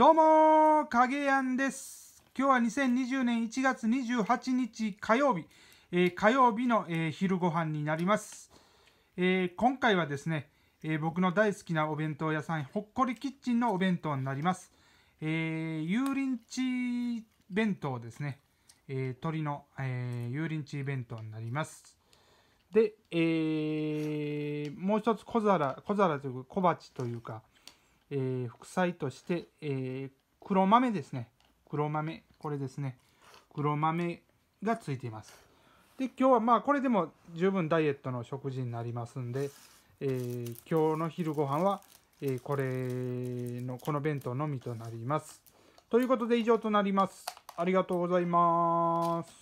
どうも影やんです今日は2020年1月28日火曜日、えー、火曜日の、えー、昼ご飯になります、えー、今回はですね、え僕の大好きなお弁当屋さんほっこりキッチンのお弁当になります、え油淋鶏弁当ですね、え鶏の、え油淋鶏弁当になりますで、えもう一つ小皿小皿というか小鉢というかえー、副菜として、えー、黒豆ですね黒豆これですね黒豆がついていますで今日はまあこれでも十分ダイエットの食事になりますんで、えー、今日の昼ご飯は、えこれのこの弁当のみとなりますということで以上となりますありがとうございます